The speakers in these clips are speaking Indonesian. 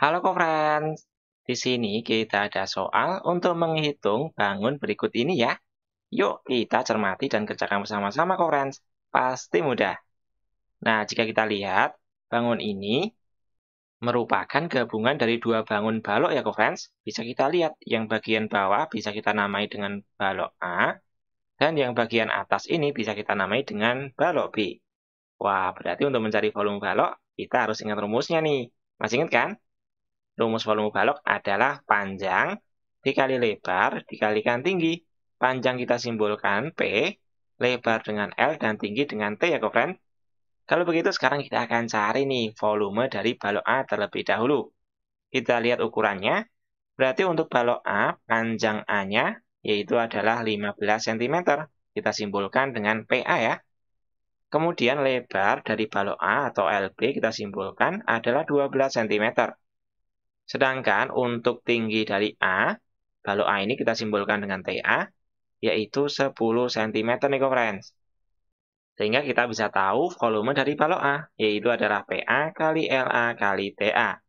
Halo co di sini kita ada soal untuk menghitung bangun berikut ini ya. Yuk kita cermati dan kerjakan bersama-sama co pasti mudah. Nah jika kita lihat, bangun ini merupakan gabungan dari dua bangun balok ya co Bisa kita lihat, yang bagian bawah bisa kita namai dengan balok A, dan yang bagian atas ini bisa kita namai dengan balok B. Wah, berarti untuk mencari volume balok, kita harus ingat rumusnya nih. Masih ingat kan? Rumus volume balok adalah panjang dikali lebar dikalikan tinggi. Panjang kita simbolkan P, lebar dengan L, dan tinggi dengan T ya, friend. Kalau begitu sekarang kita akan cari nih volume dari balok A terlebih dahulu. Kita lihat ukurannya. Berarti untuk balok A, panjang A-nya yaitu adalah 15 cm. Kita simbolkan dengan PA ya. Kemudian lebar dari balok A atau LB kita simbolkan adalah 12 cm. Sedangkan untuk tinggi dari A, balok A ini kita simbolkan dengan TA, yaitu 10 cm nih friends. Sehingga kita bisa tahu volume dari balok A, yaitu adalah PA kali LA kali TA.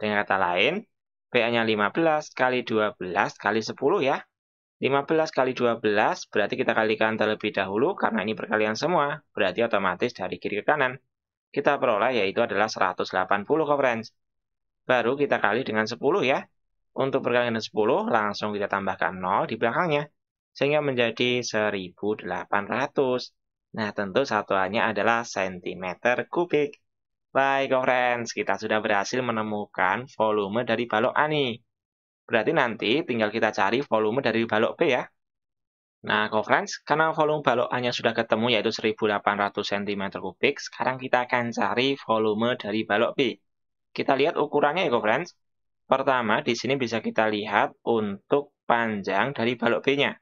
Dengan kata lain, PA-nya 15 kali 12 kali 10 ya. 15 kali 12 berarti kita kalikan terlebih dahulu karena ini perkalian semua. Berarti otomatis dari kiri ke kanan. Kita peroleh yaitu adalah 180 kok friends. Baru kita kali dengan 10 ya. Untuk perkalian 10 langsung kita tambahkan 0 di belakangnya. Sehingga menjadi 1800. Nah tentu satuannya adalah cm kubik. Baik, oh friends, kita sudah berhasil menemukan volume dari balok A nih. Berarti nanti tinggal kita cari volume dari balok B ya. Nah, friends, karena volume balok A-nya sudah ketemu yaitu 1800 cm3, sekarang kita akan cari volume dari balok B. Kita lihat ukurannya ya, friends. Pertama, di sini bisa kita lihat untuk panjang dari balok B-nya.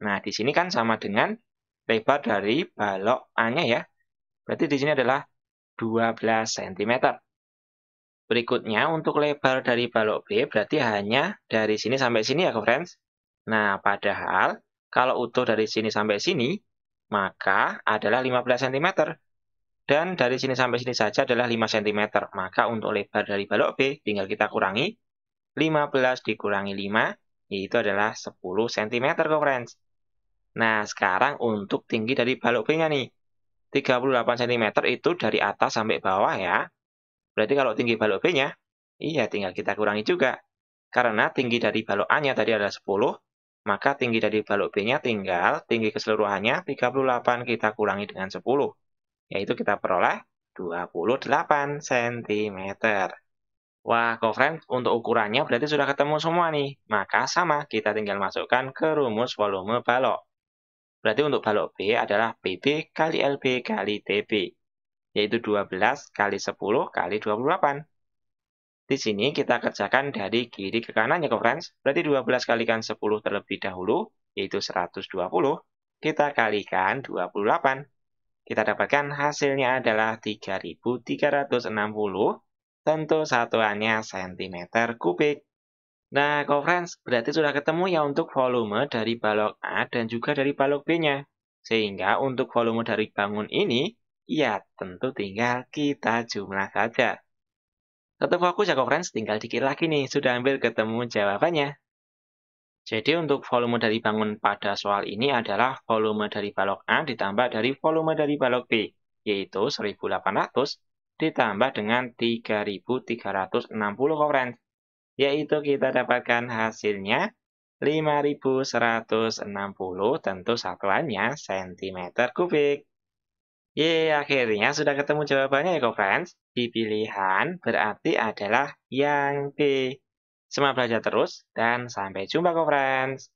Nah, di sini kan sama dengan lebar dari balok A-nya ya. Berarti di sini adalah 12 cm. Berikutnya, untuk lebar dari balok B, berarti hanya dari sini sampai sini ya, friends. Nah, padahal kalau utuh dari sini sampai sini, maka adalah 15 cm. Dan dari sini sampai sini saja adalah 5 cm. Maka untuk lebar dari balok B tinggal kita kurangi. 15 dikurangi 5 itu adalah 10 cm kok friends. Nah sekarang untuk tinggi dari balok B-nya nih. 38 cm itu dari atas sampai bawah ya. Berarti kalau tinggi balok B-nya, iya tinggal kita kurangi juga. Karena tinggi dari balok A-nya tadi adalah 10, maka tinggi dari balok B-nya tinggal tinggi keseluruhannya 38 kita kurangi dengan 10 yaitu kita peroleh 28 cm. Wah, friends, untuk ukurannya berarti sudah ketemu semua nih. Maka sama, kita tinggal masukkan ke rumus volume balok. Berarti untuk balok B adalah PB kali LB kali TB, yaitu 12 kali 10 kali 28. Di sini kita kerjakan dari kiri ke kanan ya, friends. Berarti 12 kalikan 10 terlebih dahulu, yaitu 120. Kita kalikan 28. Kita dapatkan hasilnya adalah 3360, tentu satuannya cm kubik. Nah, conference berarti sudah ketemu ya untuk volume dari balok A dan juga dari balok B-nya. Sehingga untuk volume dari bangun ini, ya tentu tinggal kita jumlah saja. Tetap fokus ya, conference, tinggal dikit lagi nih, sudah ambil ketemu jawabannya. Jadi untuk volume dari bangun pada soal ini adalah volume dari balok A ditambah dari volume dari balok B, yaitu 1800 ditambah dengan 3360 koren. yaitu kita dapatkan hasilnya 5160 tentu satuannya cm kubik. Ye, akhirnya sudah ketemu jawabannya ya, friends. Di pilihan berarti adalah yang B. Semangat belajar terus dan sampai jumpa, friends.